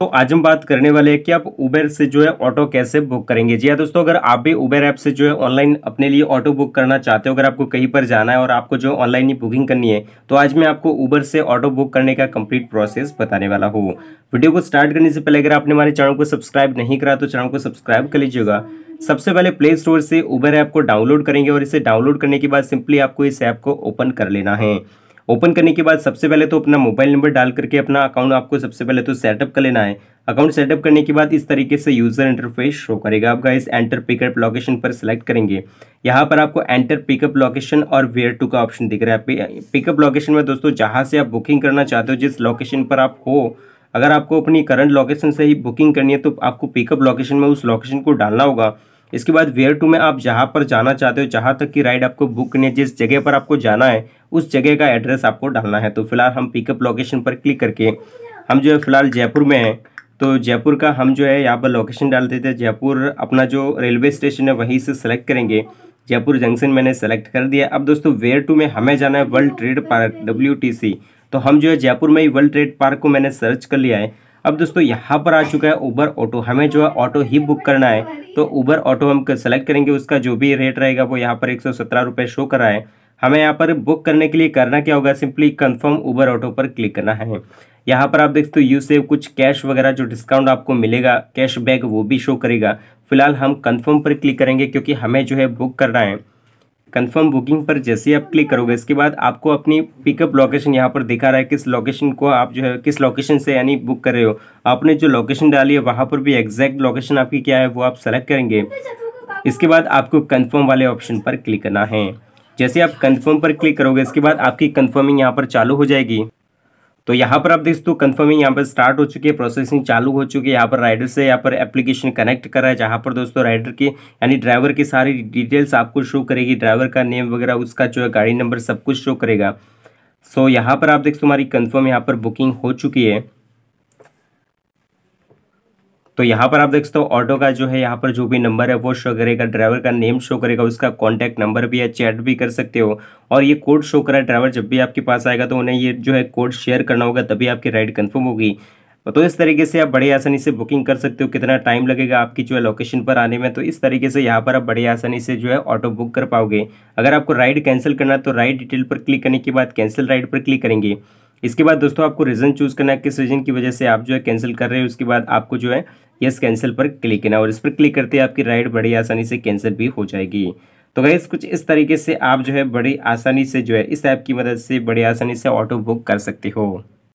तो आज हम बात करने वाले हैं कि आप उबेर से जो है ऑटो कैसे बुक करेंगे जी हाँ दोस्तों अगर आप भी उबेर ऐप से जो है ऑनलाइन अपने लिए ऑटो बुक करना चाहते हो अगर आपको कहीं पर जाना है और आपको जो ऑनलाइन ही बुकिंग करनी है तो आज मैं आपको उबर से ऑटो बुक करने का कंप्लीट प्रोसेस बताने वाला हूँ वीडियो को स्टार्ट करने से पहले अगर आपने हमारे चैनल को सब्सक्राइब नहीं करा तो चैनल को सब्सक्राइब कर लीजिएगा सबसे पहले प्ले स्टोर से उबर ऐप को डाउनलोड करेंगे और इसे डाउनलोड करने के बाद सिंपली आपको इस ऐप को ओपन कर लेना है ओपन करने के बाद सबसे पहले तो अपना मोबाइल नंबर डाल करके अपना अकाउंट आपको सबसे पहले तो सेटअप कर लेना है अकाउंट सेटअप करने के बाद इस तरीके से यूज़र इंटरफेस शो करेगा आप गाइस एंटर पिकअप लोकेशन पर सिलेक्ट करेंगे यहाँ पर आपको एंटर पिकअप लोकेशन और वेयर टू का ऑप्शन दिख रहा है पिकअप लोकेशन में दोस्तों जहाँ से आप बुकिंग करना चाहते हो जिस लोकेशन पर आप हो अगर आपको अपनी करंट लोकेशन से ही बुकिंग करनी है तो आपको पिकअप लोकेशन में उस लोकेशन को डालना होगा इसके बाद वेयर टू में आप जहाँ पर जाना चाहते हो जहाँ तक की राइड आपको बुक करनी है जिस जगह पर आपको जाना है उस जगह का एड्रेस आपको डालना है तो फिलहाल हम पिकअप लोकेशन पर क्लिक करके हम जो है फिलहाल जयपुर में हैं तो जयपुर का हम जो है यहाँ पर लोकेशन डाल देते हैं जयपुर अपना जो रेलवे स्टेशन है वहीं से सेलेक्ट करेंगे जयपुर जंक्शन मैंने सेलेक्ट कर दिया अब दोस्तों वेयर टू में हमें जाना है वर्ल्ड ट्रेड पार्क डब्ल्यू तो हम जो है जयपुर में ही वर्ल्ड ट्रेड पार्क को मैंने सर्च कर लिया है अब दोस्तों यहाँ पर आ चुका है ऊबर ऑटो हमें जो है ऑटो ही बुक करना है तो ऊबर ऑटो हम सेलेक्ट करेंगे उसका जो भी रेट रहेगा वो यहाँ पर एक सौ शो कर रहा है हमें यहाँ पर बुक करने के लिए करना क्या होगा सिंपली कंफर्म ऊबर ऑटो पर क्लिक करना है यहाँ पर आप देखते हो यू सेव कुछ कैश वगैरह जो डिस्काउंट आपको मिलेगा कैश बैक वो भी शो करेगा फिलहाल हम कंफर्म पर क्लिक करेंगे क्योंकि हमें जो है बुक करना है कंफर्म बुकिंग पर जैसे आप क्लिक करोगे इसके बाद आपको अपनी पिकअप लोकेशन यहाँ पर दिखा रहा है किस लोकेशन को आप जो है किस लोकेशन से यानी बुक कर रहे हो आपने जो लोकेशन डाली है वहाँ पर भी एग्जैक्ट लोकेशन आपकी क्या है वो आप सेलेक्ट करेंगे इसके बाद आपको कन्फर्म वाले ऑप्शन पर क्लिक करना है जैसे आप कन्फर्म पर क्लिक करोगे इसके बाद आपकी कन्फर्मिंग यहाँ पर चालू हो जाएगी तो यहाँ पर आप देख सकते हो कन्फर्मिंग यहाँ पर स्टार्ट हो चुकी है प्रोसेसिंग चालू हो चुकी है यहाँ पर राइडर से यहाँ पर एप्लीकेशन कनेक्ट कर रहा है जहाँ पर दोस्तों राइडर की यानी ड्राइवर की सारी डिटेल्स आपको शो करेगी ड्राइवर का नेम वगैरह उसका जो है गाड़ी नंबर सब कुछ शो करेगा सो so, यहाँ पर आप देख सकते हमारी कन्फर्म यहाँ पर बुकिंग हो चुकी है तो यहाँ पर आप देख सकते हो ऑटो का जो है यहाँ पर जो भी नंबर है वो शो करेगा ड्राइवर का नेम शो करेगा उसका कॉन्टैक्ट नंबर भी है चैट भी कर सकते हो और ये कोड शो करा ड्राइवर जब भी आपके पास आएगा तो उन्हें ये जो है कोड शेयर करना होगा तभी आपकी राइड कन्फर्म होगी तो इस तरीके से आप बड़े आसानी से बुकिंग कर सकते हो कितना टाइम लगेगा आपकी जो है लोकेशन पर आने में तो इस तरीके से यहाँ पर आप बड़े आसानी से जो है ऑटो बुक कर पाओगे अगर आपको राइड कैंसिल करना तो राइड डिटेल पर क्लिक करने के बाद कैंसिल राइड पर क्लिक करेंगे इसके बाद दोस्तों आपको रीज़न चूज़ करना है किस रीज़न की वजह से आप जो है कैंसिल कर रहे हो उसके बाद आपको जो है यस कैंसिल पर क्लिक करना और इस पर क्लिक करते ही आपकी राइड बड़ी आसानी से कैंसिल भी हो जाएगी तो गैस कुछ इस तरीके से आप जो है बड़ी आसानी से जो है इस ऐप की मदद से बड़ी आसानी से ऑटो बुक कर सकते हो